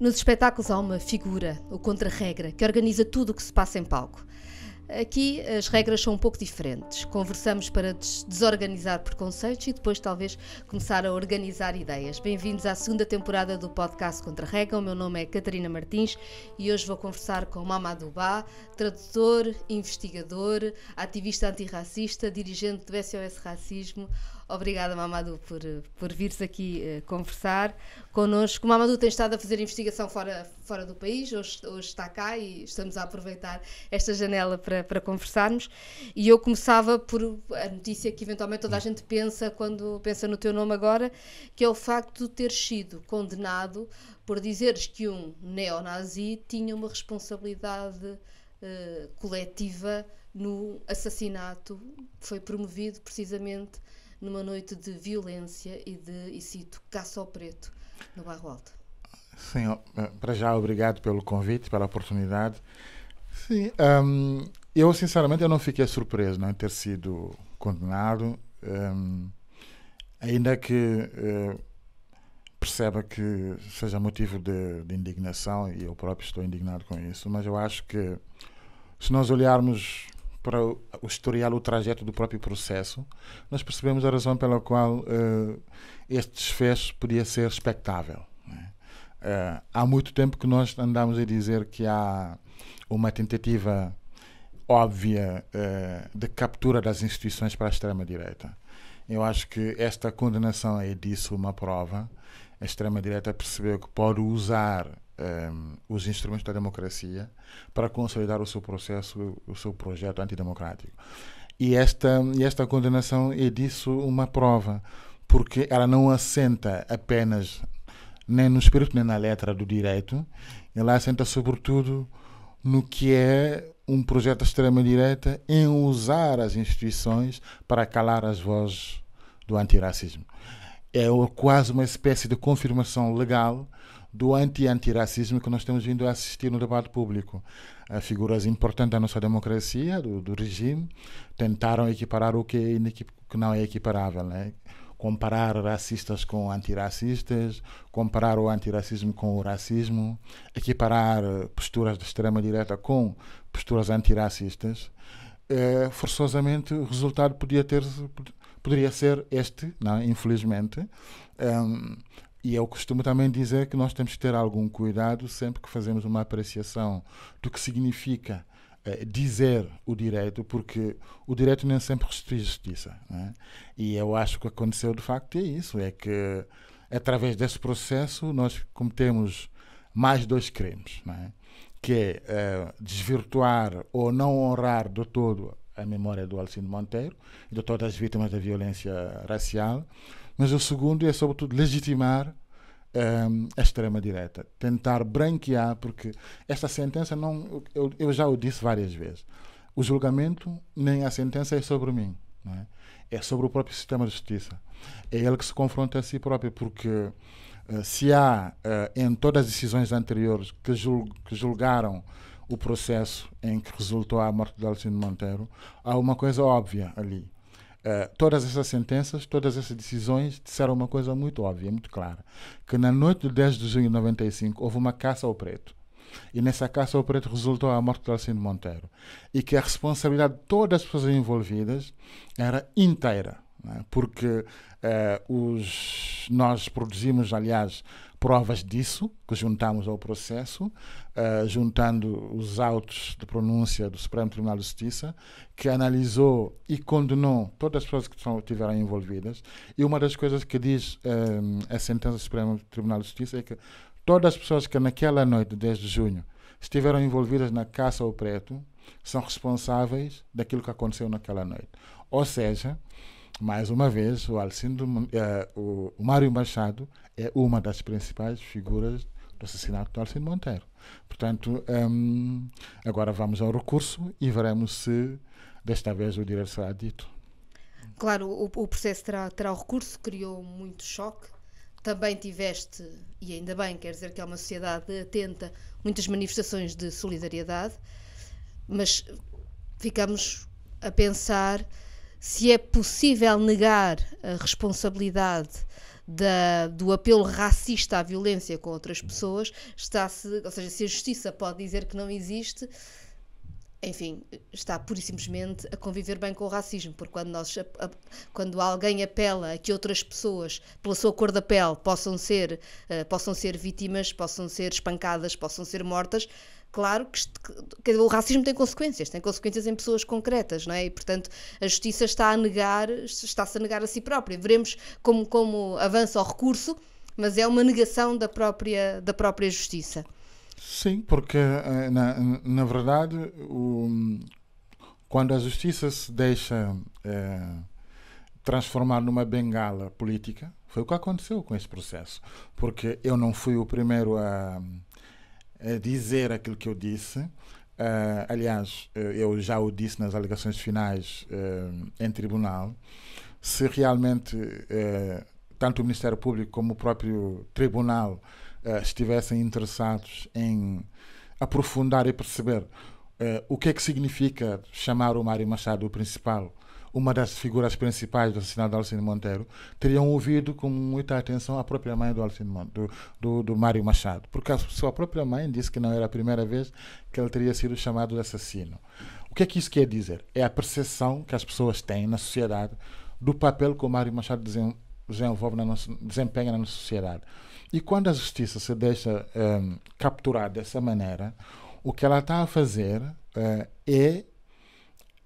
Nos espetáculos há uma figura, o contra-regra, que organiza tudo o que se passa em palco. Aqui as regras são um pouco diferentes. Conversamos para des desorganizar preconceitos e depois, talvez, começar a organizar ideias. Bem-vindos à segunda temporada do podcast Contra Regra. O meu nome é Catarina Martins e hoje vou conversar com Mamadou Ba, tradutor, investigador, ativista antirracista, dirigente do SOS Racismo. Obrigada, Mamadou, por, eh, por vires aqui uh, conversar connosco. Mamadou tem estado a fazer investigação fora, fora do país, hoje, hoje está cá e estamos a aproveitar esta janela para, para conversarmos. E eu começava por a notícia que eventualmente toda a gente pensa quando pensa no teu nome agora, que é o facto de ter sido condenado por dizeres que um neonazi tinha uma responsabilidade uh, coletiva no assassinato, que foi promovido precisamente numa noite de violência e de, e cito, caça ao preto no bairro Alto. Sim, eh, para já obrigado pelo convite, pela oportunidade. Sim, um, eu sinceramente eu não fiquei surpreso em ter sido condenado, um, ainda que uh, perceba que seja motivo de, de, indignação, e eu próprio estou indignado com isso, mas eu acho que se nós olharmos para o, historial, o trajeto do próprio processo, nós percebemos a razão pela qual uh, este desfecho podia ser expectável. Né? Uh, há muito tempo que nós andamos a dizer que há uma tentativa óbvia uh, de captura das instituições para a extrema-direita. Eu acho que esta condenação é disso uma prova. A extrema-direita percebeu que pode usar um, ehm, os instrumentos da democracia para consolidar o seu processo, o seu projeto antidemocrático. E esta, esta condenação é disso uma prova, porque ela não assenta apenas nem no espírito nem na letra do direito, ela assenta sobretudo no que é um projeto de extrema-direita em usar as instituições para calar as vozes do antirracismo. É quase uma espécie de confirmação legal do anti-antirracismo que nós temos vindo a assistir no debate público. As eh, figuras importantes da nossa democracia, do, do regime, tentaram equiparar o que, é que não é equiparável, né? comparar racistas com antirracistas, comparar o antirracismo com o racismo, equiparar posturas de extrema-direita com posturas antirracistas, eh, forçosamente o resultado podia ter, poderia ser este, não, é? infelizmente, um, ehm, e eu costumo também dizer que nós temos que ter algum cuidado sempre que fazemos uma apreciação do que significa eh, dizer o direito, porque o direito nem sempre restringe justiça. Né? E eu acho que aconteceu de facto é isso, é que através desse processo nós cometemos mais dois crimes, né? que é eh, desvirtuar ou não honrar do todo a memória do Alcindo Monteiro e de todas as vítimas da violência racial, mas o segundo é, sobretudo, legitimar ehm, a extrema-direita. Tentar branquear, porque esta sentença não. Eu, eu, já o disse várias vezes. O julgamento nem a sentença é sobre mim. É? é? sobre o próprio sistema de justiça. É ele que se confronta a si próprio, porque eh, se há eh, em todas as decisões anteriores que, que julgaram o processo em que resultou a morte de Alcino Monteiro, há uma coisa óbvia ali Uh, todas essas sentenças, todas essas decisões disseram uma coisa muito óbvia, muito clara: que na noite de 10 de junho de 95 houve uma caça ao preto. E nessa caça ao preto resultou a morte de Alcino Monteiro. E que a responsabilidade de todas as pessoas envolvidas era inteira. Né? Porque uh, os, nós produzimos, aliás, provas disso, que juntámos ao processo, eh, juntando os autos de pronúncia do Supremo Tribunal de Justiça, que analisou e condenou todas as pessoas que estiveram envolvidas. E uma das coisas que diz eh, a sentença do Supremo Tribunal de Justiça é que todas as pessoas que naquela noite, desde junho, estiveram envolvidas na caça ao preto, são responsáveis daquilo que aconteceu naquela noite. Ou seja, mais uma vez, o, Alcindo, uh, o Mário Machado é uma das principais figuras do assassinato de Orsino Monteiro. Portanto, hum, agora vamos ao recurso e veremos se desta vez o direito será dito. Claro, o, o processo terá, terá o recurso, criou muito choque. Também tiveste, e ainda bem, quer dizer que é uma sociedade atenta, muitas manifestações de solidariedade, mas ficamos a pensar se é possível negar a responsabilidade da, do apelo racista à violência com outras pessoas, está-se, ou seja, se a justiça pode dizer que não existe, enfim, está pura e simplesmente a conviver bem com o racismo, porque quando, nós, a, a, quando alguém apela a que outras pessoas, pela sua cor da pele, possam ser, uh, possam ser vítimas, possam ser espancadas, possam ser mortas, Claro que, que, o racismo tem consequências, tem consequências em pessoas concretas, não é? E, portanto, a justiça está a negar, está-se a negar a si própria. Veremos como, como avança o recurso, mas é uma negação da própria, da própria justiça. Sim, porque, eh, na, na verdade, o, quando a justiça se deixa é, transformar numa bengala política, foi o que aconteceu com esse processo. Porque eu não fui o primeiro a eh, dizer aquilo que eu disse. Uh, aliás, eh, eu já o disse nas alegações finais uh, em tribunal. Se realmente uh, tanto o Ministério Público como o próprio tribunal estivessem interessados em aprofundar e perceber o que é que significa chamar o Mário Machado o principal uma das figuras principais do assassinato do Alcine Monteiro, teriam ouvido com muita atenção a própria mãe do Alcino Monteiro, do, do, do Mário Machado, porque a sua própria mãe disse que não era a primeira vez que ele teria sido chamado de assassino. O que é que isso quer dizer? É a percepção que as pessoas têm na sociedade do papel que o Mário Machado desenvolve na nossa, desempenha na nossa sociedade. E quando a justiça se deixa um, eh, capturar dessa maneira, o que ela está a fazer uh, é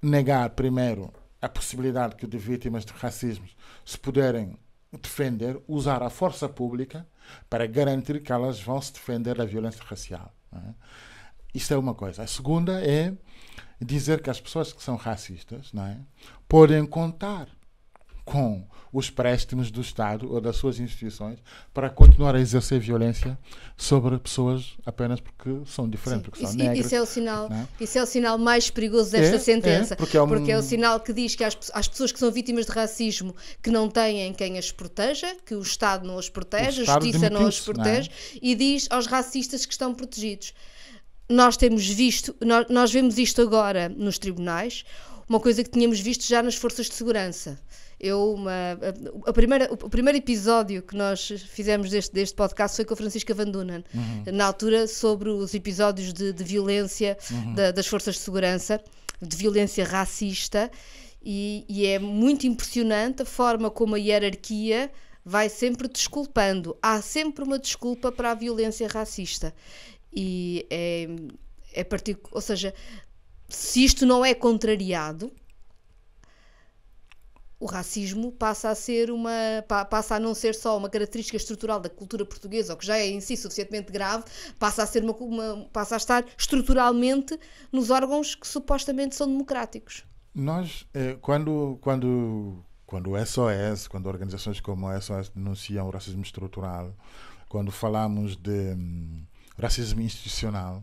negar, primeiro, a possibilidade que de vítimas de racismo se puderem defender, usar a força pública para garantir que elas vão se defender da violência racial. É? Isto é uma coisa. A segunda é dizer que as pessoas que são racistas é? podem contar com os préstimos do Estado ou das suas instituições para continuar a exercer violência sobre pessoas apenas porque são diferentes, Sim. porque são isso, negras. Isso é, o sinal, né? isso é o sinal mais perigoso desta é, é sentença, é, porque, é um... porque é o sinal que diz que as, as pessoas que são vítimas de racismo que não têm quem as proteja, que o Estado não as protege, a Justiça não as né? protege, não é? e diz aos racistas que estão protegidos nós temos visto, nós, nós, vemos isto agora nos tribunais, uma coisa que tínhamos visto já nas forças de segurança. Eu, uma, a, a primeira, o, o primeiro episódio que nós fizemos deste, deste podcast foi com a Francisca Van Dunen, uhum. na altura sobre os episódios de, de violência uhum. da, das forças de segurança, de violência racista, e, e é muito impressionante a forma como a hierarquia vai sempre desculpando. Há sempre uma desculpa para a violência racista. E é, é particular. Ou seja, se isto não é contrariado, o racismo passa a ser uma passa a não ser só uma característica estrutural da cultura portuguesa, ou que já é em si suficientemente grave, passa a ser uma, uma passa a estar estruturalmente nos órgãos que supostamente são democráticos. Nós eh, quando quando quando o SOS, quando organizações como o SOS denunciam o racismo estrutural, quando falamos de hum, racismo institucional,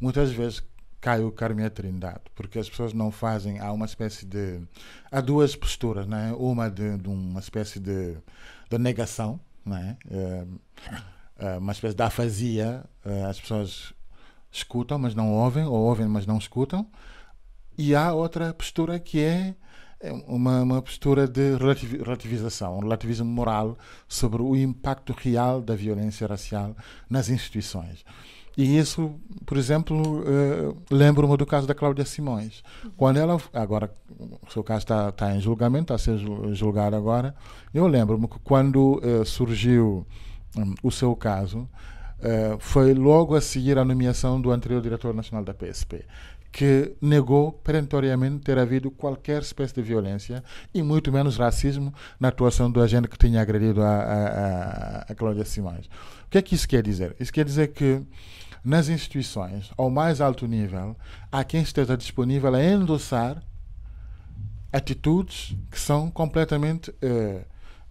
muitas vezes o Carminha Trindade, porque as pessoas não fazem. Há uma espécie de. Há duas posturas, né? Uma de, de uma espécie de, de negação, né? É, eh, eh, uma espécie de afasia. Eh, as pessoas escutam, mas não ouvem, ou ouvem, mas não escutam. E há outra postura que é, é uma, uma postura de relativização, um relativismo moral sobre o impacto real da violência racial nas instituições. E isso, por exemplo, uh, eh, lembro-me do caso da Cláudia Simões. Uhum. Quando ela, agora, o seu caso está tá em julgamento, está a ser julgado agora, eu lembro-me que quando uh, surgiu um, o seu caso, uh, foi logo a seguir a nomeação do anterior diretor nacional da PSP que negou perentoriamente ter havido qualquer espécie de violência e muito menos racismo na atuação do agente que tinha agredido a, a, a, a Cláudia Simões. O que é que isso quer dizer? Isso quer dizer que nas instituições, ao mais alto nível, há quem esteja disponível a endossar atitudes que são completamente eh,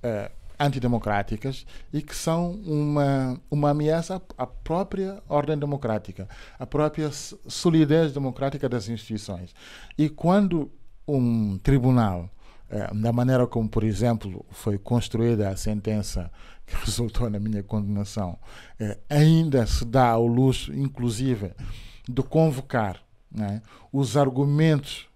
eh, antidemocráticas e que são uma, uma ameaça à própria ordem democrática, à própria solidez democrática das instituições. E quando um tribunal é, da maneira como, por exemplo, foi construída a sentença que resultou na minha condenação, é, ainda se dá ao luxo, inclusive, de convocar né, os argumentos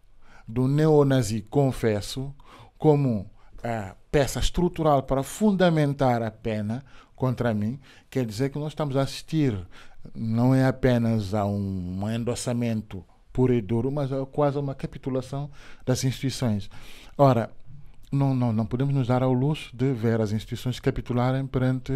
do neonazi, confesso, como a é, peça estrutural para fundamentar a pena contra mim, quer dizer que nós estamos a assistir não é apenas a um endossamento puro e duro, mas é quase uma capitulação das instituições. Ora, não, não, não podemos nos dar ao luxo de ver as instituições capitularem perante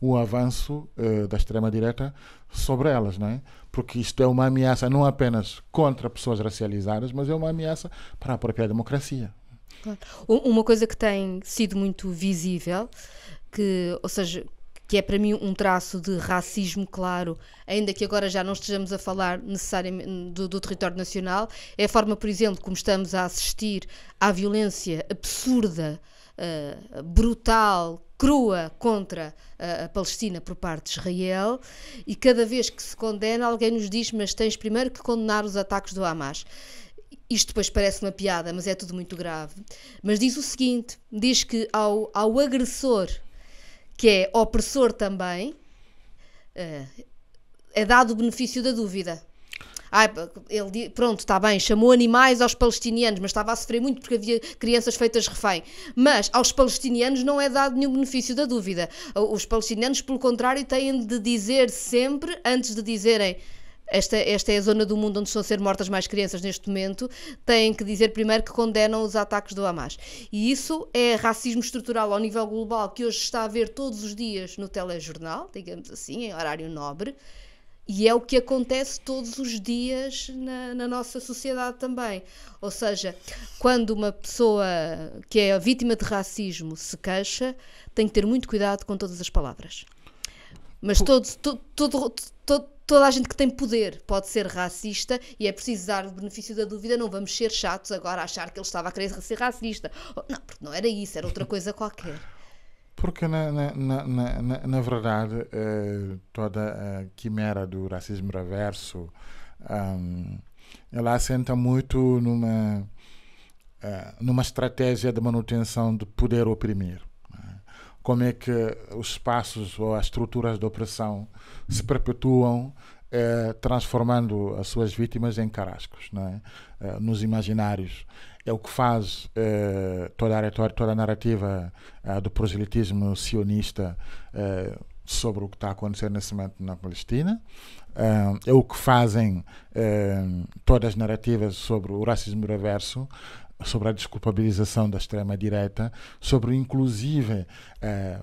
o avanço uh, da extrema-direita sobre elas, não é? Porque isto é uma ameaça não apenas contra pessoas racializadas, mas é uma ameaça para a própria democracia. Claro. Uma coisa que tem sido muito visível, que, ou seja, que é para mim um traço de racismo claro, ainda que agora já não estejamos a falar necessariamente do, do, território nacional, é a forma, por exemplo, como estamos a assistir à violência absurda, uh, brutal, crua contra a, eh, a Palestina por parte de Israel e cada vez que se condena alguém nos diz mas tens primeiro que condenar os ataques do Hamas. Isto depois parece uma piada, mas é tudo muito grave. Mas diz o seguinte: diz que ao, ao agressor que é opressor também, eh, é dado o benefício da dúvida. Ai, ele, pronto, está bem, chamou animais aos palestinianos, mas estava a sofrer muito porque havia crianças feitas refém. Mas aos palestinianos não é dado nenhum benefício da dúvida. Os palestinianos, pelo contrário, têm de dizer sempre, antes de dizerem esta, esta é a zona do mundo onde estão a ser mortas mais crianças neste momento, têm que dizer primeiro que condenam os ataques do Hamas. E isso é racismo estrutural ao nível global que hoje está a ver todos os dias no telejornal, digamos assim, em horário nobre. E é o que acontece todos os dias na, na, nossa sociedade também. Ou seja, quando uma pessoa que é vítima de racismo se queixa, tem que ter muito cuidado com todas as palavras. Mas todo, todo, todo toda a gente que tem poder pode ser racista e é preciso dar o benefício da dúvida, não vamos ser chatos agora a achar que ele estava a querer ser racista. Oh, não, porque não era isso, era outra coisa qualquer. Porque, na, na, na, na, na verdade, eh, toda a quimera do racismo reverso um, ela assenta muito numa, uh, numa estratégia de manutenção do poder oprimir como é que os espaços ou as estruturas de opressão se perpetuam eh, transformando as suas vítimas em carrascos, é? eh, nos imaginários. É o que faz eh, toda, a retórica, toda a narrativa eh, do proselitismo sionista eh, sobre o que está a acontecer nesse momento na Palestina. Eh, é o que fazem todas as narrativas sobre o racismo reverso, sobre a desculpabilização da extrema-direita, sobre inclusive eh,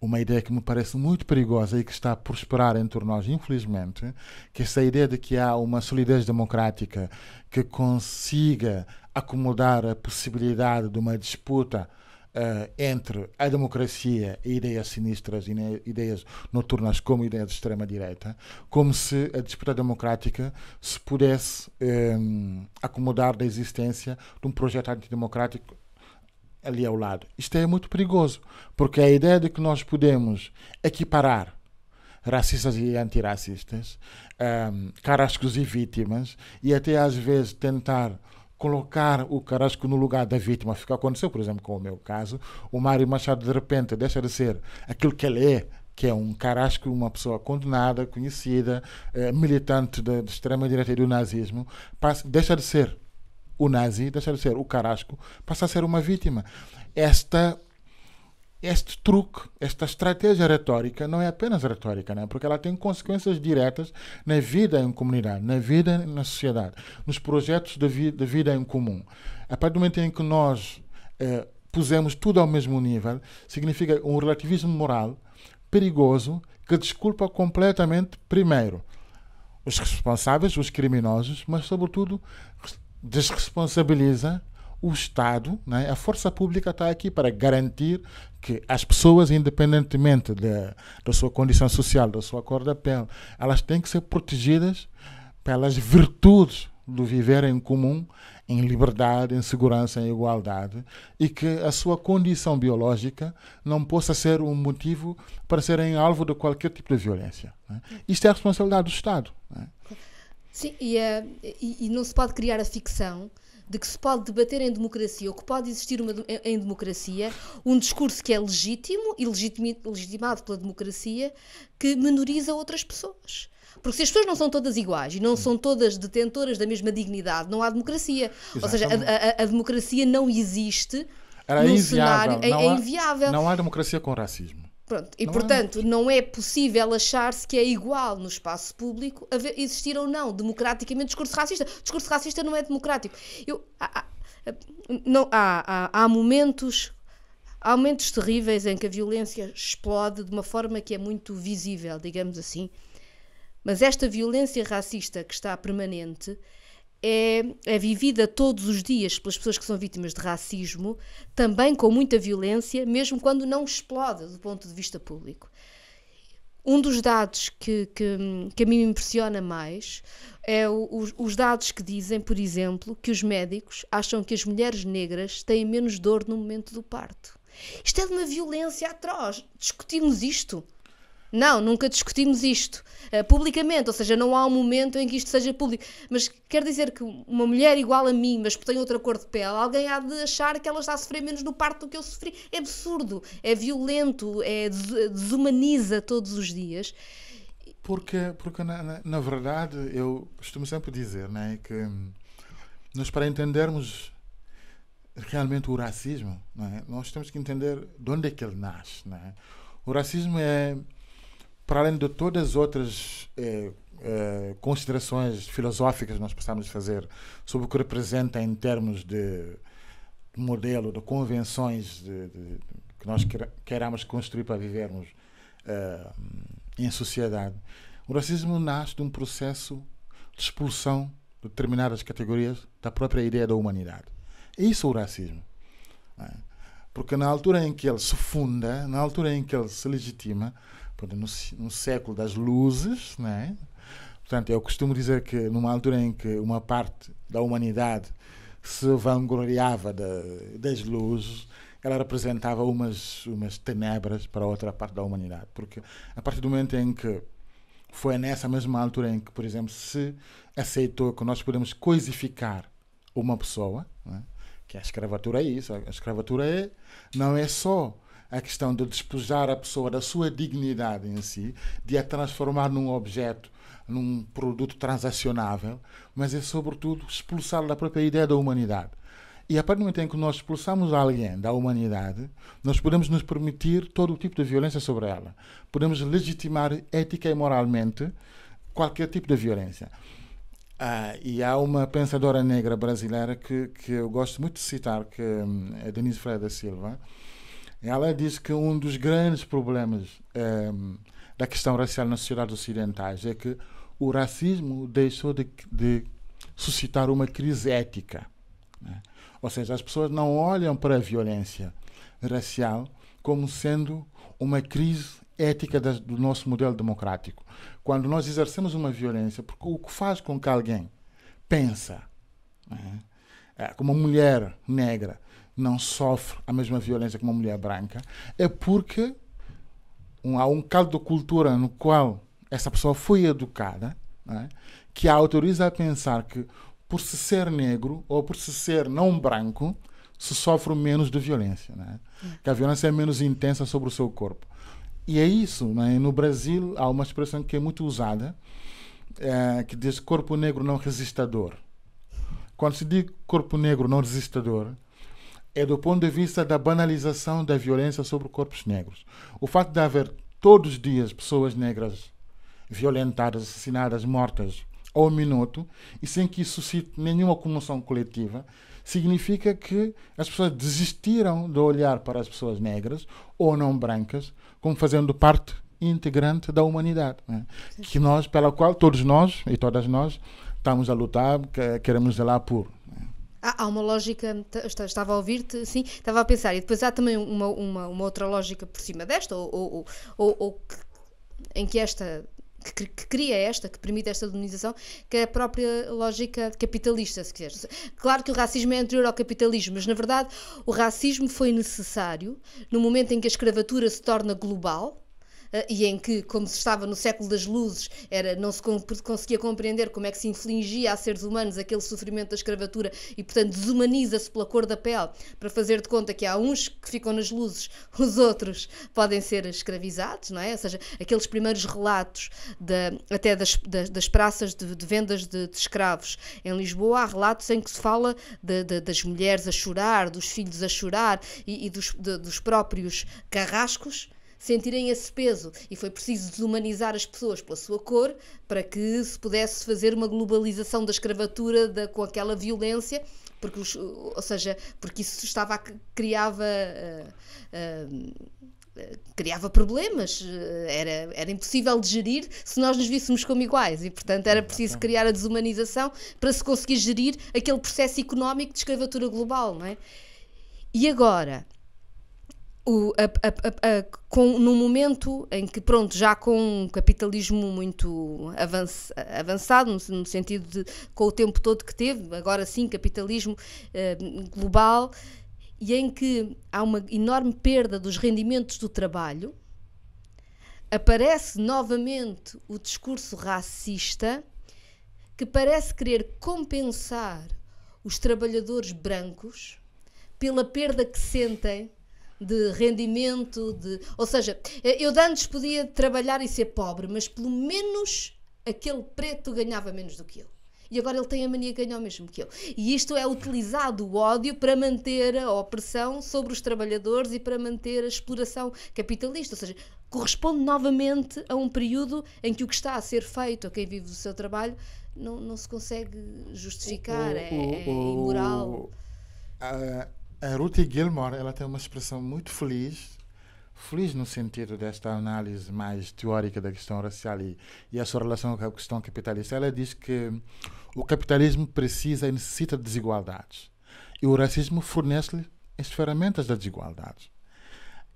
uma ideia que me parece muito perigosa e que está a prosperar entre nós, infelizmente, que é essa ideia de que há uma solidez democrática que consiga acomodar a possibilidade de uma disputa uh, entre a democracia e ideias sinistras e ideias noturnas como ideias de extrema-direita, como se a disputa democrática se pudesse um, eh, acomodar da existência de um projeto antidemocrático ali ao lado. Isto é muito perigoso, porque a ideia de que nós podemos equiparar racistas e antirracistas, um, eh, carrascos e vítimas, e até às vezes tentar colocar o carrasco no lugar da vítima. Fica aconteceu, por exemplo, com o meu caso, o Mário Machado de repente deixa de ser aquilo que ele é, que é um carrasco, uma pessoa condenada, conhecida, eh, militante da extrema direita e do nazismo, passa, deixa de ser o nazi, deixa de ser o carrasco, passa a ser uma vítima. Esta este truque, esta estratégia retórica não é apenas retórica, né? porque ela tem consequências diretas na vida em comunidade, na vida na sociedade, nos projetos de, vi de vida em comum. A partir do momento em que nós eh, pusemos tudo ao mesmo nível, significa um relativismo moral perigoso que desculpa completamente, primeiro, os responsáveis, os criminosos, mas, sobretudo, desresponsabiliza o Estado, né, a força pública está aqui para garantir que as pessoas, independentemente da sua condição social, da sua cor da pele, elas têm que ser protegidas pelas virtudes do viver em comum, em liberdade, em segurança, em igualdade, e que a sua condição biológica não possa ser um motivo para serem alvo de qualquer tipo de violência. Né? Isto é a responsabilidade do Estado. Né? Sim, e, eh, e, e, não se pode criar a ficção de que se pode debater em democracia ou que pode existir uma, em democracia um discurso que é legítimo e legitimado pela democracia que menoriza outras pessoas. Porque se as pessoas não são todas iguais e não são todas detentoras da mesma dignidade, não há democracia. Ou seja, a, a, a democracia não existe Era num inviável. cenário é, não é há, inviável. Não há democracia com racismo. Pronto. E, não portanto, é. não é possível achar-se que é igual no espaço público existir ou não, democraticamente, discurso racista. Discurso racista não é democrático. Eu, há, há, não, há, há, há momentos. Há momentos terríveis em que a violência explode de uma forma que é muito visível, digamos assim. Mas esta violência racista que está permanente é, é vivida todos os dias pelas pessoas que são vítimas de racismo, também com muita violência, mesmo quando não explode do ponto de vista público. Um dos dados que, que, que a mim me impressiona mais é o, os, os, dados que dizem, por exemplo, que os médicos acham que as mulheres negras têm menos dor no momento do parto. Isto é de uma violência atroz. Discutimos isto. Não, nunca discutimos isto uh, publicamente, ou seja, não há um momento em que isto seja público. Mas quer dizer que uma mulher igual a mim, mas que tem outra cor de pele, alguém há de achar que ela está a sofrer menos no parto do que eu sofri. É absurdo, é violento, é eh, desumaniza todos os dias. Porque, porque na, na, na verdade, eu costumo sempre dizer né, que hum, nós, para entendermos realmente o racismo, né, nós temos que entender de onde é que ele nasce. Né? O racismo é para além de todas as outras eh, eh, considerações filosóficas que nós possamos fazer sobre o que representa em termos de modelo, de convenções de, de, que nós queramos construir para vivermos eh, em sociedade, o racismo nasce de um processo de expulsão de determinadas categorias da própria ideia da humanidade. É isso o racismo. É? Porque na altura em que ele se funda, na altura em que ele se legitima, no, no século das luzes, né? Portanto, eu costumo dizer que numa altura em que uma parte da humanidade se vangloriava de, das luzes, ela representava umas, umas tenebras para outra parte da humanidade. Porque a partir do momento em que foi nessa mesma altura em que, por exemplo, se aceitou que nós podemos coisificar uma pessoa, né? que a escravatura é isso, a escravatura é, não é só a questão de despojar a pessoa da sua dignidade em si, de a transformar num objeto, num produto transacionável, mas é sobretudo expulsá-lo da própria ideia da humanidade. E a partir do momento em que nós expulsamos alguém da humanidade, nós podemos nos permitir todo o tipo de violência sobre ela. Podemos legitimar ética e moralmente qualquer tipo de violência. Ah, e há uma pensadora negra brasileira que, que eu gosto muito de citar, que hum, é Denise Freire da Silva, ela diz que um dos grandes problemas é, da questão racial nas sociedades ocidentais é que o racismo deixou de, de suscitar uma crise ética. Né? Ou seja, as pessoas não olham para a violência racial como sendo uma crise ética das, do nosso modelo democrático. Quando nós exercemos uma violência, porque o que faz com que alguém pensa, né? É, como uma mulher negra, não sofre a mesma violência que uma mulher branca, é porque um, há um caldo de cultura no qual essa pessoa foi educada, é? que a autoriza a pensar que por se ser negro ou por se ser não branco, se sofre menos de violência, é? que a violência é menos intensa sobre o seu corpo. E é isso. É? No Brasil há uma expressão que é muito usada, que diz corpo negro não resistador. Quando se diz corpo negro não resistador, é do ponto de vista da banalização da violência sobre corpos negros. O fato de haver todos os dias pessoas negras violentadas, assassinadas, mortas ao minuto e sem que isso suscite nenhuma comoção coletiva, significa que as pessoas desistiram de olhar para as pessoas negras ou não brancas como fazendo parte integrante da humanidade, né? que nós, pela qual todos nós e todas nós estamos a lutar, queremos zelar por ah, há uma lógica, estava a ouvir-te, sim, estava a pensar, e depois há também uma, uma, uma outra lógica por cima desta, ou, ou, ou, ou em que esta que, que, cria esta, que permite esta demonização, que é a própria lógica capitalista, se quiseres. Claro que o racismo é anterior ao capitalismo, mas na verdade o racismo foi necessário no momento em que a escravatura se torna global eh, e em que, como se estava no século das luzes, era, não se conseguia compreender como é que se infligia a seres humanos aquele sofrimento da escravatura e, portanto, desumaniza-se pela cor da pele para fazer de conta que há uns que ficam nas luzes, os outros podem ser escravizados, não é? Ou seja, aqueles primeiros relatos da, até das, das, das praças de, de vendas de, de, escravos em Lisboa, há relatos em que se fala de, das mulheres a chorar, dos filhos a chorar e, e dos, dos próprios carrascos sentirem esse peso e foi preciso desumanizar as pessoas pela sua cor para que se pudesse fazer uma globalização da escravatura da, com aquela violência porque os, ou seja porque isso estava criava uh, uh, criava problemas, era, era impossível de gerir se nós nos víssemos como iguais e, portanto, era preciso criar a desumanização para se conseguir gerir aquele processo económico de escravatura global, não é? E agora, o, a, a, a, com, no momento em que, pronto, já com um capitalismo muito avanç, avançado, no, no, sentido de com o tempo todo que teve, agora sim, capitalismo eh, global, e em que há uma enorme perda dos rendimentos do trabalho, aparece novamente o discurso racista que parece querer compensar os trabalhadores brancos pela perda que sentem de rendimento, de, ou seja, eh, eu de antes podia trabalhar e ser pobre, mas pelo menos aquele preto ganhava menos do que eu. E agora ele tem a mania de ganhar o mesmo que eu. E isto é utilizado o ódio para manter a opressão sobre os trabalhadores e para manter a exploração capitalista. Ou seja, corresponde novamente a um período em que o que está a ser feito a quem vive do seu trabalho não, não se consegue justificar, é, é imoral. Ah, a Ruthie Gilmore ela tem uma expressão muito feliz, feliz no sentido desta análise mais teórica da questão racial e, e a sua relação com a questão capitalista. Ela diz que o capitalismo precisa e necessita de desigualdades. E o racismo fornece-lhe as ferramentas da desigualdade.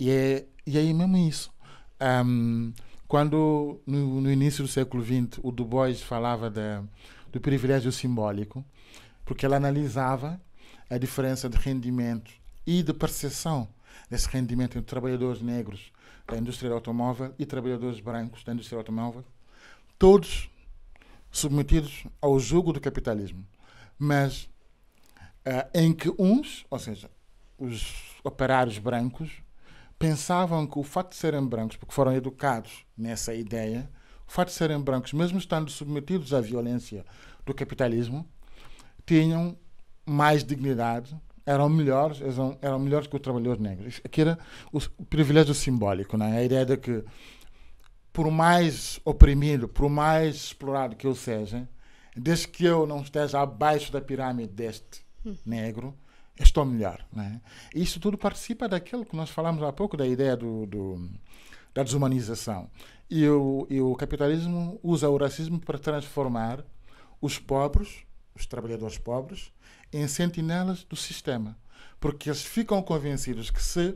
E é, e é mesmo isso. Um, quando, no, no, início do século XX, o Du Bois falava de, do privilégio simbólico, porque ela analisava a diferença de rendimento e de percepção desse rendimento entre trabalhadores negros da indústria automóvel e trabalhadores brancos da indústria automóvel, todos submetidos ao jugo do capitalismo, mas uh, em que uns, ou seja, os operários brancos, pensavam que o fato de serem brancos, porque foram educados nessa ideia, o fato de serem brancos, mesmo estando submetidos à violência do capitalismo, tinham mais dignidade, eram melhores, eram, eram melhores que os trabalhadores negros. Aqui era o, o privilégio simbólico, não é? a ideia de que, por mais oprimido, por mais explorado que eu seja, desde que eu não esteja abaixo da pirâmide deste hum. negro, estou melhor. Né? Isso tudo participa daquilo que nós falamos há pouco, da ideia do, do da desumanização. E o, e o capitalismo usa o racismo para transformar os pobres, os trabalhadores pobres, em sentinelas do sistema, porque eles ficam convencidos que se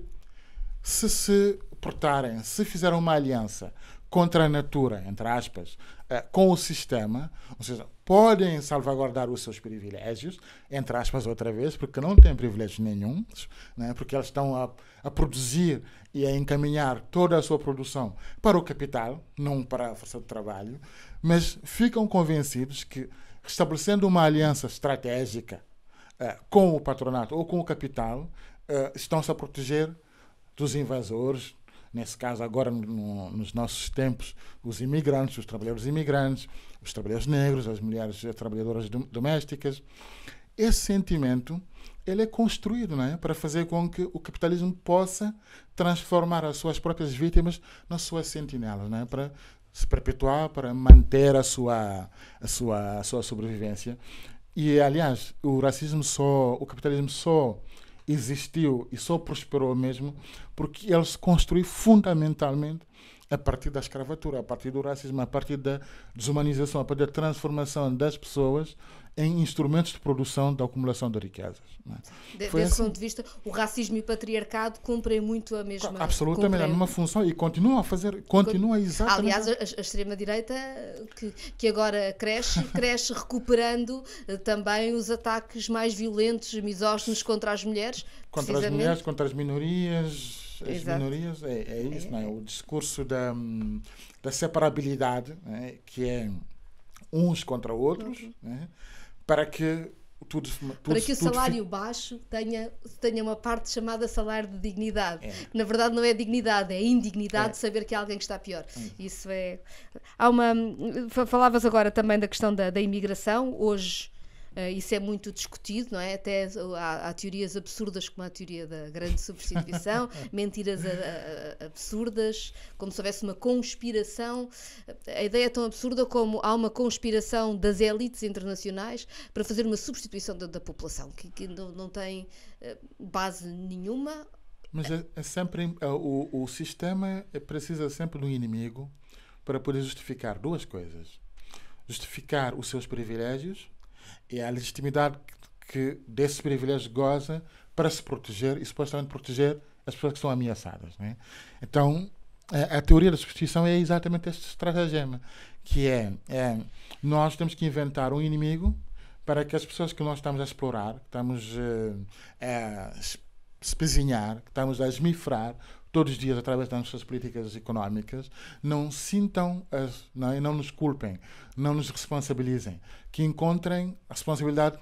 se, se portarem, se fizeram uma aliança contra a natura, entre aspas, eh, com o sistema, ou seja, podem salvaguardar os seus privilégios, entre aspas, outra vez, porque não têm privilégios nenhum, né? porque eles estão a, a, produzir e a encaminhar toda a sua produção para o capital, não para a força de trabalho, mas ficam convencidos que, estabelecendo uma aliança estratégica é, com o patronato ou com o capital, é, estão-se a proteger dos invasores, nesse caso agora no, nos nossos tempos, os imigrantes, os trabalhadores imigrantes, os trabalhadores negros, as mulheres as trabalhadoras domésticas. Esse sentimento ele é construído né, para fazer com que o capitalismo possa transformar as suas próprias vítimas nas suas sentinelas, né, para se perpetuar, para manter a sua, a sua, a sua sobrevivência. E, aliás, o racismo só, o capitalismo só existiu e só prosperou mesmo porque ele se construiu fundamentalmente a partir da escravatura, a partir do racismo, a partir da desumanização, a partir da transformação das pessoas em instrumentos de produção da acumulação de riquezas. É? De, desse assim. ponto de vista, o racismo e o patriarcado cumprem muito a mesma função. Absolutamente, cumprem... a mesma função e continuam a fazer, continua exatamente. Aliás, a, a extrema-direita, que, que agora cresce, cresce recuperando eh, também os ataques mais violentos, misóginos contra as mulheres. Contra as mulheres, contra as minorias as minorias, é, é isso, é. é. o discurso da, da separabilidade, né? que é uns contra outros, uhum. né? para que tudo, tudo, para que o salário baixo tenha, tenha uma parte chamada salário de dignidade. É. Na verdade, não é dignidade, é indignidade é. saber que há alguém que está pior. É. Isso é. Há uma. Falavas agora também da questão da, da imigração. Hoje eh, isso é muito discutido, não é? Até há, há, teorias absurdas, como a teoria da grande substituição, mentiras a, a, absurdas, como se houvesse uma conspiração. A ideia é tão absurda como há uma conspiração das elites internacionais para fazer uma substituição da, da população, que, que não, não, tem eh, base nenhuma. Mas é, é sempre é, o, o sistema é, precisa sempre de um inimigo para poder justificar duas coisas: justificar os seus privilégios e a legitimidade que desse privilégio goza para se proteger e supostamente proteger as pessoas que são ameaçadas. Né? Então, a, a, teoria da substituição é exatamente este estratagema, que é, é, nós temos que inventar um inimigo para que as pessoas que nós estamos a explorar, que estamos uh, a espezinhar, que estamos a esmifrar, todos os dias através das nossas políticas económicas, não sintam, as, não, e é? não nos culpem, não nos responsabilizem, que encontrem a responsabilidade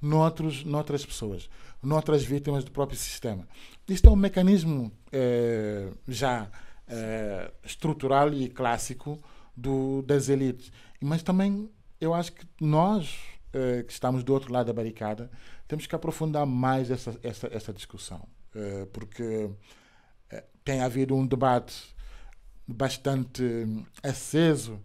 noutros, noutras pessoas, noutras vítimas do próprio sistema. Isto é um mecanismo eh, já eh, estrutural e clássico do, das elites. Mas também eu acho que nós, eh, que estamos do outro lado da barricada, temos que aprofundar mais essa, essa, essa discussão. Eh, porque tem havido um debate bastante hum, aceso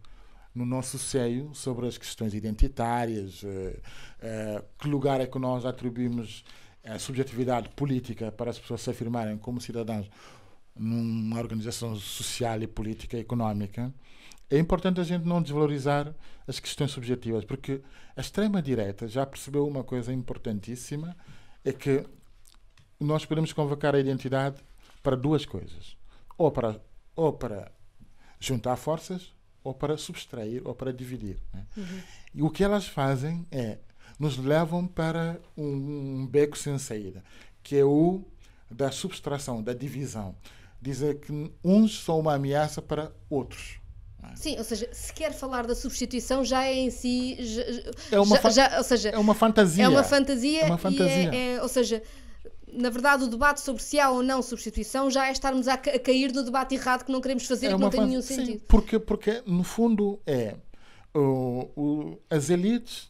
no nosso seio sobre as questões identitárias, eh, eh, que lugar é que nós atribuímos a subjetividade política para as pessoas se afirmarem como cidadãos numa organização social e política e económica, é importante a gente não desvalorizar as questões subjetivas, porque a extrema-direita já percebeu uma coisa importantíssima, é que nós podemos convocar a identidade para duas coisas: ou para, ou para juntar forças, ou para subtrair, ou para dividir. Né? Uhum. E o que elas fazem é nos levam para um, um beco sem saída, que é o da subtração, da divisão. Dizer que uns são uma ameaça para outros. Né? Sim, ou seja, se quer falar da substituição já é em si. Já, é, uma já, já, ou seja, é uma fantasia. É uma fantasia. É uma é, fantasia. É, é, ou seja, na verdade, o debate sobre se há ou não substituição já é estarmos a, cair no debate errado que não queremos fazer é e que não tem fase, nenhum sim, sentido. Porque, porque, no fundo, é o, o, as elites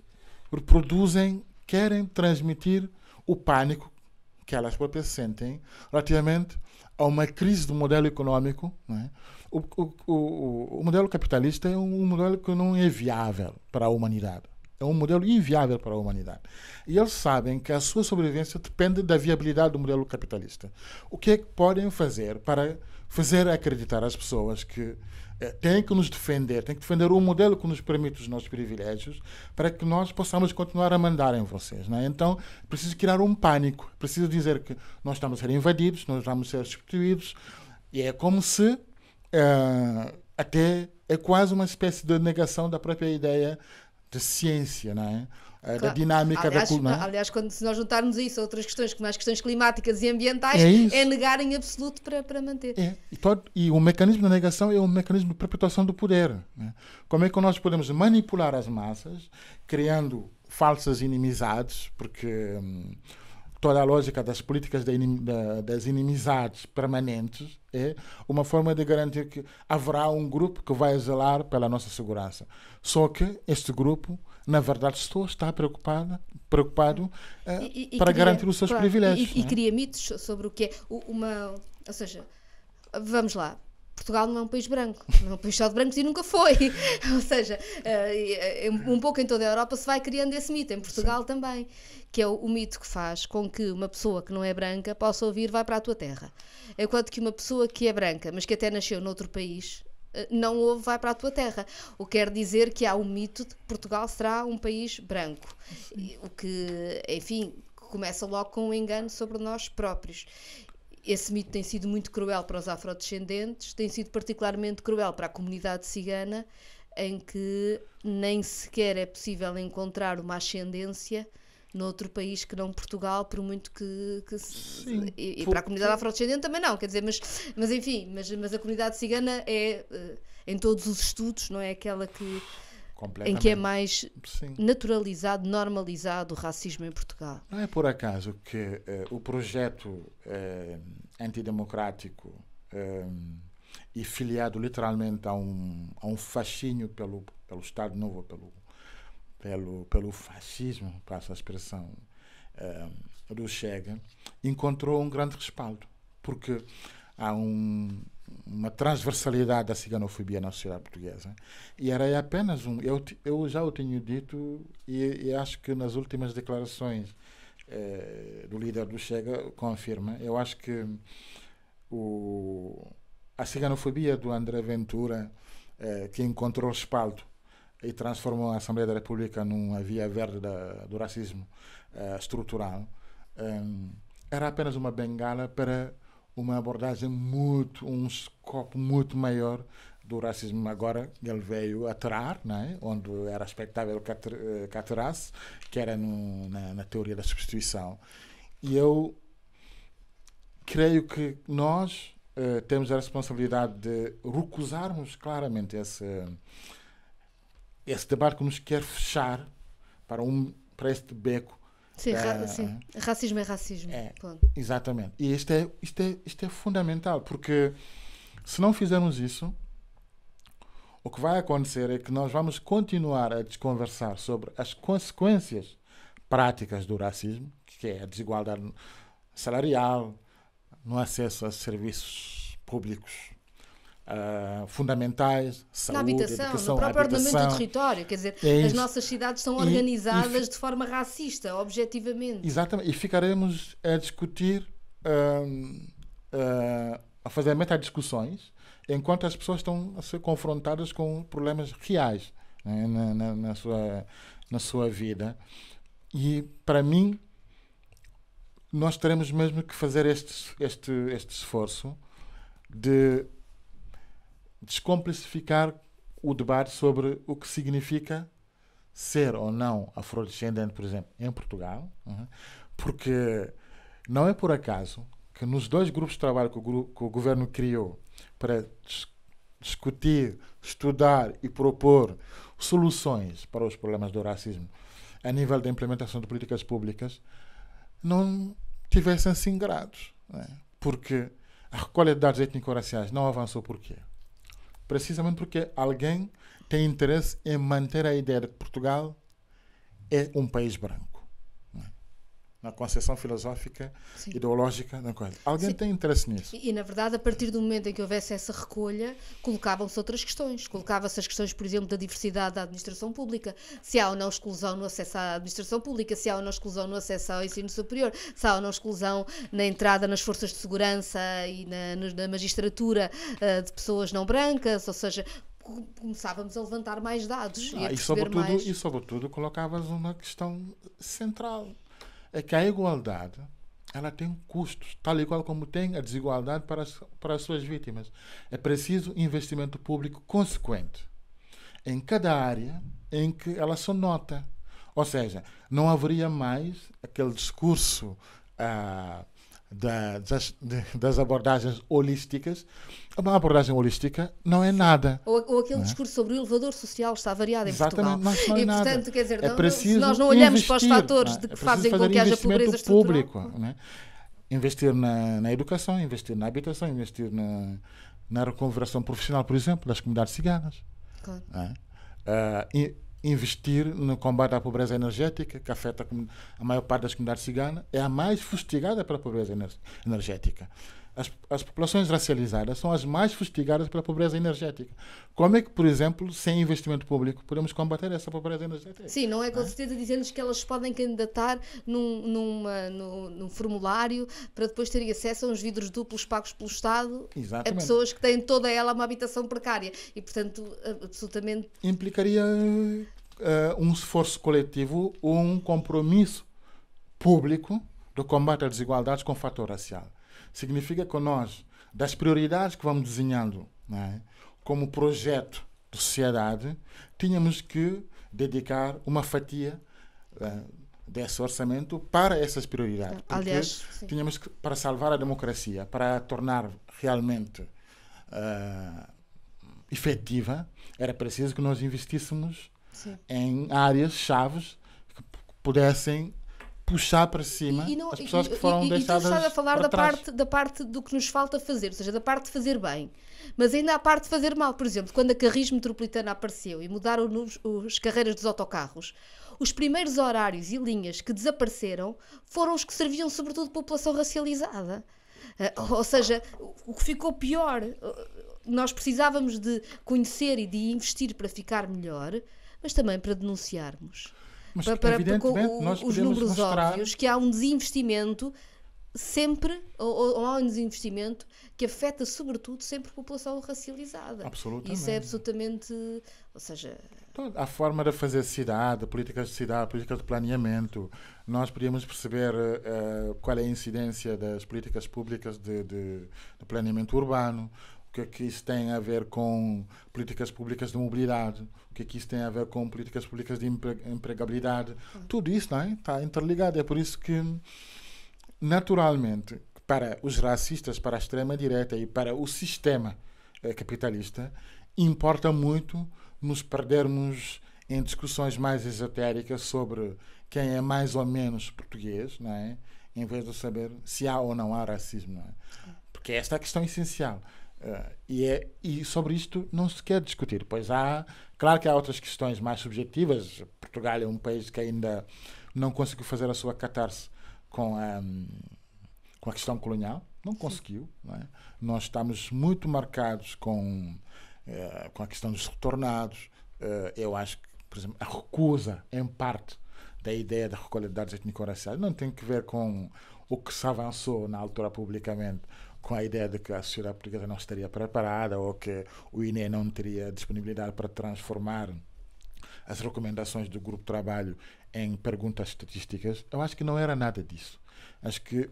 reproduzem, querem transmitir o pânico que elas próprias sentem relativamente a uma crise do modelo econômico. É? O, o, o, o modelo capitalista é um modelo que não é viável para a humanidade. É um modelo inviável para a humanidade. E eles sabem que a sua sobrevivência depende da viabilidade do modelo capitalista. O que é que podem fazer para fazer acreditar às pessoas que eh, têm que nos defender, têm que defender um modelo que nos permite os nossos privilégios para que nós possamos continuar a mandar em vocês. Né? Então, é preciso criar um pânico, é preciso dizer que nós estamos a ser invadidos, nós vamos ser substituídos, e é como se eh, até é quase uma espécie de negação da própria ideia da ciência, não é? Claro. Da dinâmica aliás, da cultura. É? Aliás, quando se nós juntarmos isso a outras questões, como as questões climáticas e ambientais, é, é negar em absoluto para, para manter. É. E, todo, e o mecanismo da negação é o um mecanismo de perpetuação do poder. É? Como é que nós podemos manipular as massas, criando falsas inimizades, porque. Hum, toda a lógica das políticas de inim, da, das inimizades permanentes é uma forma de garantir que haverá um grupo que vai zelar pela nossa segurança. Só que este grupo, na verdade, estou está preocupado, preocupado é, e, e, para e queria, garantir os seus claro, privilégios. E, né? cria mitos sobre o que é uma. Ou seja, vamos lá. Portugal não é um país branco, não é um país só de brancos e nunca foi. Ou seja, eh, eh, um pouco em toda a Europa se vai criando esse mito, em Portugal Sim. também, que é o, mito que faz com que uma pessoa que não é branca possa ouvir vai para a tua terra. Enquanto que uma pessoa que é branca, mas que até nasceu noutro país, eh, não ouve vai para a tua terra. O que quer dizer que há o um mito de que Portugal será um país branco. Sim. O que, enfim, começa logo com um engano sobre nós próprios. Esse mito tem sido muito cruel para os afrodescendentes, tem sido particularmente cruel para a comunidade cigana, em que nem sequer é possível encontrar uma ascendência noutro país que não Portugal, por muito que, que Sim, e, e, para a comunidade afrodescendente também não, quer dizer, mas, mas enfim, mas, mas a comunidade cigana é eh, em todos os estudos, não é aquela que em que é mais Sim. naturalizado, normalizado o racismo em Portugal. Não é por acaso que uh, o projeto uh, antidemocrático uh, e filiado literalmente a um, a um fascínio pelo, pelo Estado Novo, pelo, pelo, pelo fascismo, passa a expressão, do Chega, encontrou um grande respaldo, porque há um uma transversalidade da ciganofobia na sociedade portuguesa. E era apenas um. Eu, eu já o tenho dito, e, e acho que nas últimas declarações eh, do líder do Chega confirma. Eu acho que o, a ciganofobia do André Ventura, eh, que encontrou respaldo e transformou a Assembleia da República numa via verde da, do racismo eh, estrutural, eh, era apenas uma bengala para uma abordagem muito, um escopo muito maior do racismo agora ele veio aterrar, né? onde era expectável que aterasse, eh, que era no, na, na, teoria da substituição. E eu creio que nós eh, temos a responsabilidade de recusarmos claramente esse, esse debate que nos quer fechar para, um, para este beco Sim, ra ah. sim, racismo é racismo. É, Exatamente. E isto é, isto, é, isto é fundamental, porque se não fizermos isso, o que vai acontecer é que nós vamos continuar a desconversar sobre as consequências práticas do racismo, que é a desigualdade salarial, no acesso a serviços públicos Uh, fundamentais, saúde, na habitação, educação, no próprio habitação. ordenamento do território, quer dizer, é as nossas cidades são organizadas e, e, de forma racista, objetivamente. Exatamente, e ficaremos a discutir, uh, a fazer meta-discussões, enquanto as pessoas estão a ser confrontadas com problemas reais né, na, na, na, sua, na sua vida. E, para mim, nós teremos mesmo que fazer este, este, este esforço de descomplicificar o debate sobre o que significa ser ou não afrodescendente, por exemplo, em Portugal, uhum, porque não é por acaso que nos dois grupos de trabalho que o, grupo, que o governo criou para discutir, estudar e propor soluções para os problemas do racismo a nível da implementação de políticas públicas, não tivessem singrados. Né? Porque a recolha de dados étnico-raciais não avançou por quê? precisamente porque alguém tem interesse em manter a ideia de que Portugal é um país branco na concepção filosófica, Sim. ideológica da coisa. Alguém Sim. tem interesse nisso? E, e, na verdade, a partir do momento em que houvesse essa recolha, colocavam-se outras questões. Colocavam-se as questões, por exemplo, da diversidade da administração pública. Se há ou não exclusão no acesso à administração pública, se há ou não exclusão no acesso ao ensino superior, se há ou não exclusão na entrada nas forças de segurança e na, na magistratura uh, de pessoas não brancas, ou seja, começávamos a levantar mais dados ah, e, a e sobretudo, mais... E sobretudo colocavas uma questão central é que a igualdade ela tem custos, tal e qual como tem a desigualdade para as, para as suas vítimas. É preciso investimento público consequente em cada área em que ela se nota. Ou seja, não haveria mais aquele discurso. Ah, das, das, abordagens holísticas, uma abordagem holística não é nada. Ou, ou aquele é? discurso sobre o elevador social está variado em Exatamente, Portugal. Não, não é e, nada. portanto, quer dizer, é preciso. se nós não olhamos investir, para os fatores é? de é que é fazem com que haja pobreza público, é? Investir na, na educação, investir na habitação, investir na, na reconversão profissional, por exemplo, das comunidades ciganas. Claro. Uh, e, investir no combate à pobreza energética, que afeta a maior parte das comunidades ciganas, é a mais fustigada pela pobreza energética. As, as populações racializadas são as mais fustigadas pela pobreza energética. Como é que, por exemplo, sem investimento público, podemos combater essa pobreza energética? Sim, não é com é? certeza dizendo que elas podem candidatar num, numa, num, num, formulário para depois terem acesso a uns vidros duplos pagos pelo Estado Exatamente. a pessoas que têm toda ela uma habitação precária. E, portanto, absolutamente. Implicaria uh, um esforço coletivo, ou um compromisso público do combate às desigualdades com fator racial. Significa que nós, das prioridades que vamos desenhando é? como projeto de sociedade, tínhamos que dedicar uma fatia eh, desse orçamento para essas prioridades. Porque Aliás, tínhamos que, para salvar a democracia, para a tornar realmente uh, efetiva, era preciso que nós investíssemos sim. em áreas chaves que pudessem puxar para cima e, não, as pessoas que foram e, deixadas. E estás a falar da parte, da parte do que nos falta fazer, ou seja, da parte de fazer bem. Mas ainda a parte de fazer mal. Por exemplo, quando a Carris Metropolitana apareceu e mudaram as carreiras dos autocarros, os primeiros horários e linhas que desapareceram foram os que serviam sobretudo para a população racializada. Ah, ou seja, o que ficou pior, nós precisávamos de conhecer e de investir para ficar melhor, mas também para denunciarmos. Mas, para, para nós os números mostrar... óbvios, que há um desinvestimento sempre, ou, ou há um desinvestimento que afeta sobretudo sempre a população racializada. Absolutamente. Isso é absolutamente, ou seja... A então, forma de fazer cidade, políticas de cidade, políticas de planeamento, nós podíamos perceber uh, qual é a incidência das políticas públicas de, de, de planeamento urbano, que é que isso tem a ver com políticas públicas de mobilidade, o que é que isso tem a ver com políticas públicas de empregabilidade. Tudo isso não é? está interligado. É por isso que, naturalmente, para os racistas, para a extrema-direita e para o sistema eh, capitalista, importa muito nos perdermos em discussões mais esotéricas sobre quem é mais ou menos português, não é? em vez de saber se há ou não há racismo. Não é? Porque esta é a questão essencial. Uh, e, é, e sobre isto não se quer discutir, pois há, claro que há outras questões mais subjetivas. Portugal é um país que ainda não conseguiu fazer a sua catarse com a, com a questão colonial, não conseguiu. Não é? Nós estamos muito marcados com, uh, com a questão dos retornados. Uh, eu acho que, por exemplo, a recusa, em parte, da ideia da recolha de dados étnico-raciais não tem que ver com o que se avançou na altura publicamente com a ideia de que a sociedade portuguesa não estaria preparada ou que o INE não teria disponibilidade para transformar as recomendações do grupo de trabalho em perguntas estatísticas, eu acho que não era nada disso. Acho que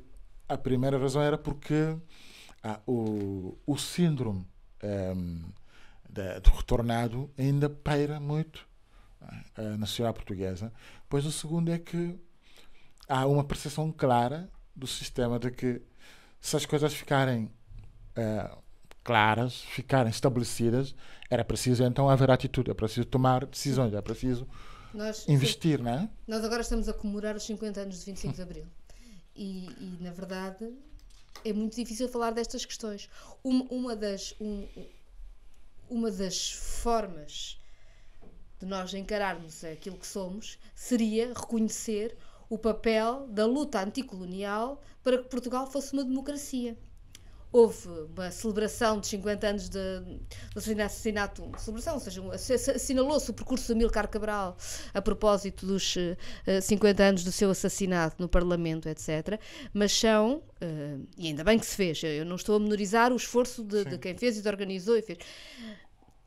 a primeira razão era porque ah, o, o síndrome um, ehm, do retornado ainda paira muito ah, na sociedade portuguesa. Pois o segundo é que há uma percepção clara do sistema de que se as coisas ficarem uh, claras, ficarem estabelecidas, era preciso então haver atitude, é preciso tomar decisões, é preciso nós, investir, sim, não é? Nós agora estamos a comemorar os 50 anos de 25 de Abril e, e na verdade, é muito difícil falar destas questões. Uma, uma das, um, uma das formas de nós encararmos aquilo que somos seria reconhecer o papel da luta anticolonial para que Portugal fosse uma democracia. Houve uma celebração de 50 anos de, do assassinato, celebração, ou seja, assinalou-se o percurso de Milcar Cabral a propósito dos uh, eh, 50 anos do seu assassinato no Parlamento, etc. Mas são, uh, e ainda bem que se fez, eu não estou a menorizar o esforço de, de quem fez e de organizou e fez,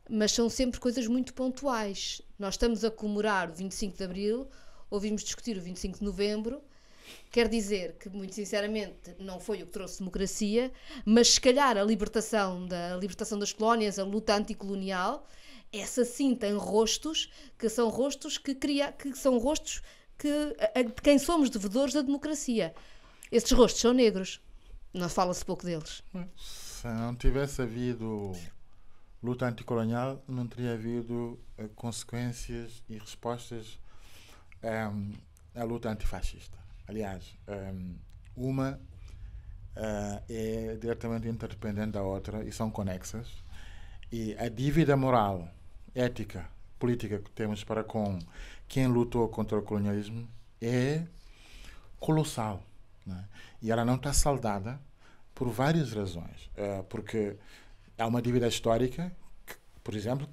mas são sempre coisas muito pontuais. Nós estamos a comemorar o 25 de Abril ouvimos discutir o 25 de novembro. Quer dizer que, muito sinceramente, não foi o que trouxe democracia, mas se calhar a libertação, da, a libertação das colónias, a luta anticolonial, essa sim tem rostos que são rostos que, cria, que são rostos que, a, a, de quem somos devedores da democracia. Esses rostos são negros. Não fala-se pouco deles. Se não tivesse havido luta anticolonial, não teria havido eh, consequências e respostas um, ehm, na luta antifascista. Aliás, um, ehm, uma uh, é diretamente interdependente da outra e são conexas. E a dívida moral, ética, política que temos para com quem lutou contra o colonialismo é colossal. Né? E ela não está saldada por várias razões. Uh, porque há uma dívida histórica, que, por exemplo,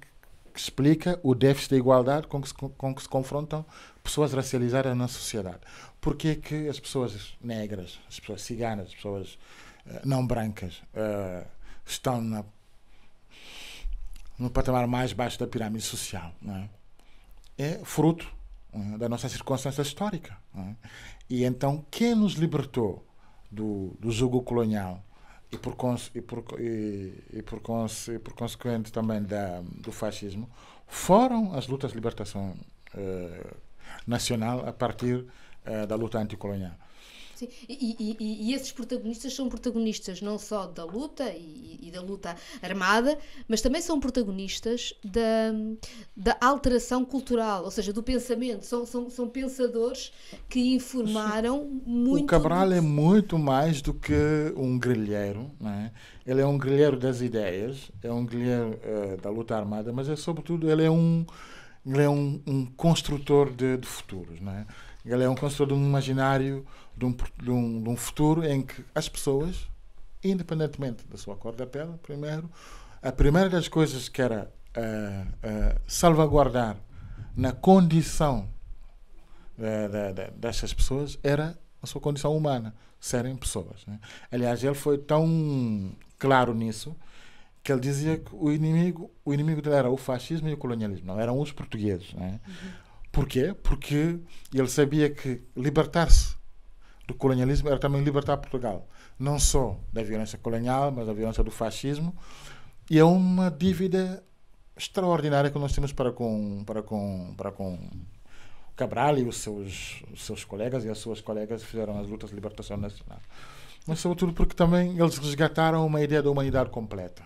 que explica o déficit de igualdade com que se, com que se confrontam pessoas racializadas na sociedade. Porquê é que as pessoas negras, as pessoas ciganas, as pessoas uh, não brancas uh, estão na, no patamar mais baixo da pirâmide social? É? é? fruto é, da nossa circunstância histórica. É? E então, quem nos libertou do, do jugo colonial e por, cons, e, por, e, e, por cons, e por consequente também da, do fascismo foram as lutas de libertação eh, nacional a partir uh, da luta anticolonial. Sim. E, e, e, esses protagonistas são protagonistas não só da luta e, da luta armada, mas também são protagonistas da, da alteração cultural, ou seja, do pensamento. São, são, são pensadores que informaram Sim. muito. O Cabral do... é muito mais do que um grilheiro. Né? Ele é um grilheiro das ideias, é um grilheiro uh, eh, da luta armada, mas é sobretudo ele é um ele é um, um construtor de, de, futuros, não é? Ele é um construtor de um imaginário, de um, de um, de um futuro em que as pessoas, independentemente da sua cor da pele, primeiro, a primeira das coisas que era uh, uh, salvaguardar na condição uh, eh, destas pessoas era a sua condição humana, serem pessoas. Né? Aliás, ele foi tão claro nisso que ele dizia que o inimigo, o inimigo dele era o fascismo e o colonialismo, não eram os portugueses. Né? Uhum. Porquê? Porque ele sabia que libertar-se do colonialismo era também libertar Portugal, não só da violência colonial, mas da violência do fascismo. E é uma dívida extraordinária que nós temos para com, para com, para com Cabral e os seus, os seus colegas e as suas colegas fizeram as lutas de libertação nacional. Mas, sobretudo, porque também eles resgataram uma ideia da humanidade completa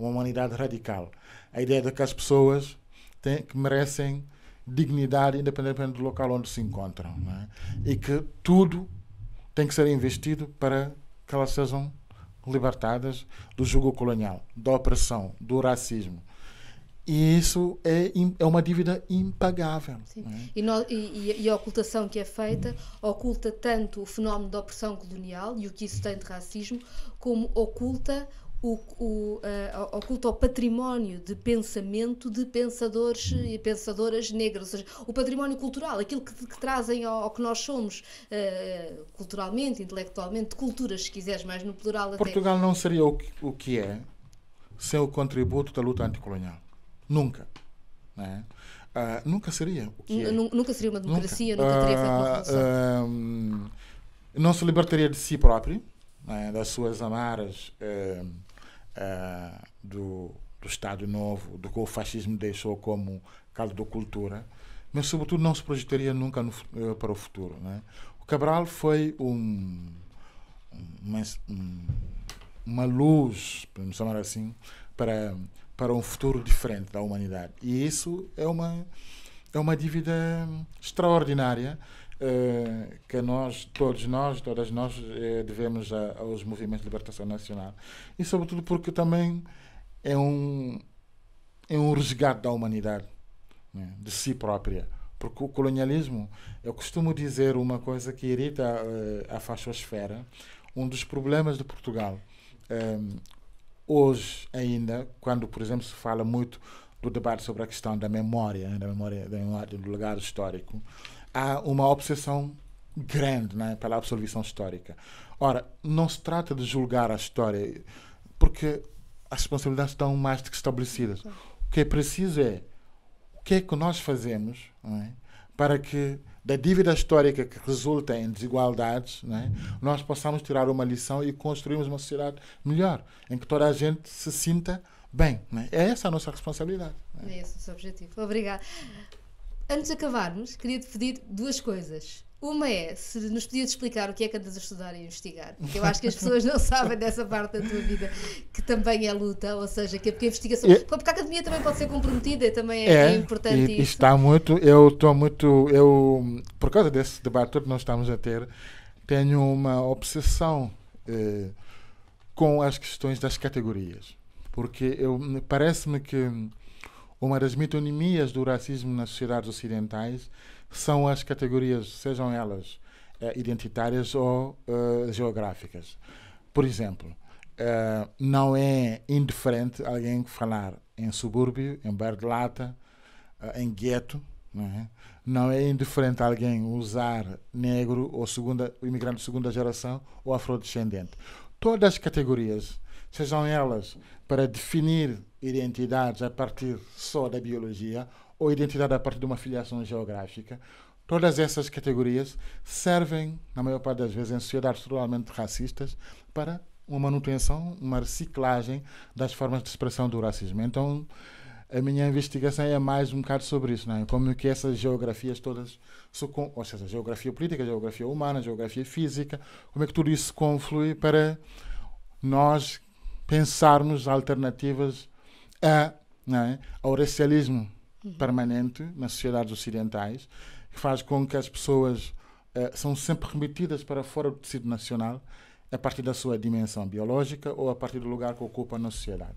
uma humanidade radical. A ideia é de que as pessoas têm, que merecem dignidade independentemente do local onde se encontram. É? E que tudo tem que ser investido para que elas sejam libertadas do jugo colonial, da opressão, do racismo. E isso é, é uma dívida impagável. É? E, no, e, e, a ocultação que é feita oculta tanto o fenómeno da opressão colonial e o que isso tem de racismo, como oculta o, o, uh, oculta o património de pensamento de pensadores e pensadoras negras, ou seja, o património cultural, aquilo que, que trazem ao, ao, que nós somos uh, culturalmente, intelectualmente, culturas, se quiseres, mais no plural. Portugal até. não seria o que, o que é sem o contributo da luta anticolonial. Nunca. Né? Uh, nunca seria. O que é. Nunca seria uma democracia, nunca, nunca teria feito uma ah, ah, hum, não se libertaria de si próprio, né, das suas amaras. Eh, uh, do, do Estado Novo, do que o fascismo deixou como caldo cultura, mas sobretudo não se projetaria nunca no, eh, para o futuro. Né? O Cabral foi um, uma, uma luz, podemos chamar assim, para, para um futuro diferente da humanidade. E isso é uma, é uma dívida hum, extraordinária eh, que nós, todos nós, todas nós, eh, devemos a, aos movimentos de libertação nacional. E sobretudo porque também é um, é um resgate da humanidade, né, de si própria. Porque o colonialismo, eu costumo dizer uma coisa que irrita uh, a fachosfera, um dos problemas de Portugal. Um, hoje ainda, quando, por exemplo, se fala muito do debate sobre a questão da memória, né, da memória, da memória do legado histórico, há uma obsessão grande né, pela absolvição histórica. Ora, não se trata de julgar a história, porque as responsabilidades estão mais do que estabelecidas. O que é preciso é o que é que nós fazemos é, para que da dívida histórica que resulta em desigualdades, é, nós possamos tirar uma lição e construirmos uma sociedade melhor, em que toda a gente se sinta bem. É? é essa a nossa responsabilidade. É? é esse o seu objetivo. Obrigada. Antes de acabarmos, queria te pedir duas coisas. Uma é se nos podias explicar o que é que andas a estudar e a investigar. Eu acho que as pessoas não sabem dessa parte da tua vida, que também é luta, ou seja, que é porque a investigação. porque a academia também pode ser comprometida e também é, é, é importante e, isso. Está muito, eu estou muito. Eu, por causa desse debate que nós estamos a ter, tenho uma obsessão eh, com as questões das categorias. Porque parece-me que uma das metonimias do racismo nas sociedades ocidentais são as categorias, sejam elas eh, identitárias ou eh, geográficas. Por exemplo, eh, não é indiferente alguém falar em subúrbio, em bar de lata, em gueto, não é? não é indiferente alguém usar negro ou segunda, imigrante de segunda geração ou afrodescendente. Todas as categorias sejam elas para definir identidades a partir só da biologia ou identidade a partir de uma filiação geográfica, todas essas categorias servem, na maior parte das vezes, em sociedades totalmente racistas, para uma manutenção, uma reciclagem das formas de expressão do racismo. Então, a minha investigação é mais um bocado sobre isso, não é? como é que essas geografias todas, ou seja, geografia política, geografia humana, geografia física, como é que tudo isso conflui para nós pensarmos alternativas a, é, ao racialismo uhum. permanente nas sociedades ocidentais, que faz com que as pessoas eh, são sempre remetidas para fora do tecido nacional a partir da sua dimensão biológica ou a partir do lugar que ocupa na sociedade.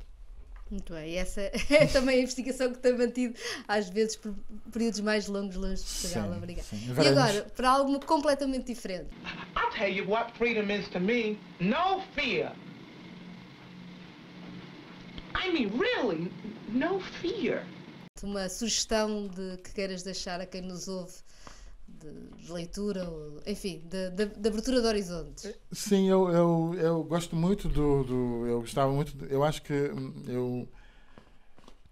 Muito bem, essa é também a investigação que tem mantido, às vezes, por períodos mais longos longe de Portugal. Sim, Obrigada. Sim. E agora, para algo completamente diferente. I tell you what freedom is to me, no fear. I mean, really, no fear. Uma sugestão de que queiras deixar a quem nos ouve de leitura, enfim, da abertura de horizontes. Sim, eu, eu, eu gosto muito do, do Eu gostava muito. Do, eu acho que hum, eu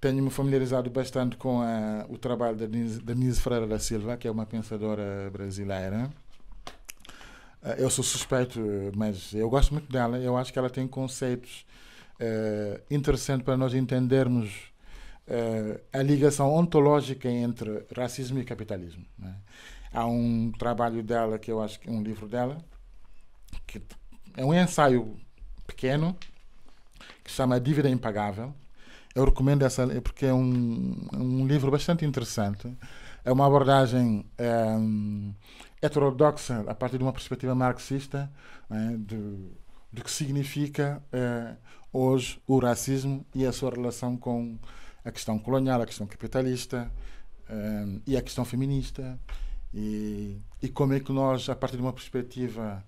tenho-me familiarizado bastante com a, o trabalho da Denise, Ferreira da Silva, que é uma pensadora brasileira. Ah, eu sou suspeito, mas eu gosto muito dela. Eu acho que ela tem conceitos uh, interessante para nós entendermos uh, a ligação ontológica entre racismo e capitalismo. Né? Há um trabalho dela, que eu acho que é um livro dela, que é um ensaio pequeno, que se chama Dívida Impagável. Eu recomendo essa porque é um, um livro bastante interessante. É uma abordagem eh, heterodoxa a partir de uma perspectiva marxista né, do, do que significa hoje o racismo e a sua relação com a questão colonial, a questão capitalista um, ehm, e a questão feminista. E, e, como é que nós, a partir de uma perspectiva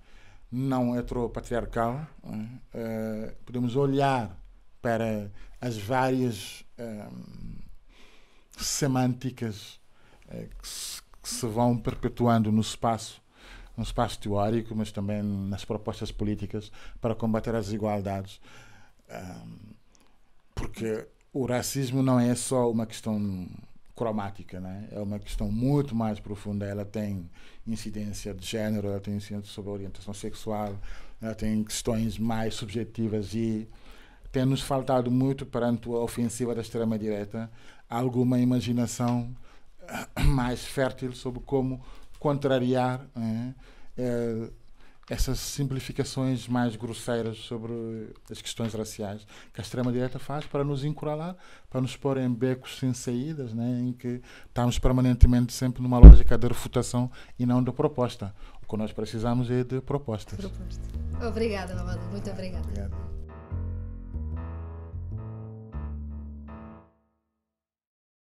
não heteropatriarcal, uh, podemos olhar para as várias um, ehm, semânticas uh, que, se, que, se, vão perpetuando no espaço, no espaço teórico, mas também nas propostas políticas para combater as desigualdades porque o racismo não é só uma questão cromática, né? é uma questão muito mais profunda. Ela tem incidência de género, ela tem incidência sobre orientação sexual, ela tem questões mais subjetivas e tem-nos faltado muito perante a ofensiva da extrema-direita alguma imaginação eh, mais fértil sobre como contrariar. Né? É, essas simplificações mais grosseiras sobre as questões raciais que a extrema-direita faz para nos encurralar, para nos pôr em becos sem saídas, né, em que estamos permanentemente sempre numa lógica de refutação e não de proposta. O que nós precisamos é de propostas. Proposta. Obrigada, Lavado. Muito obrigada. Obrigado.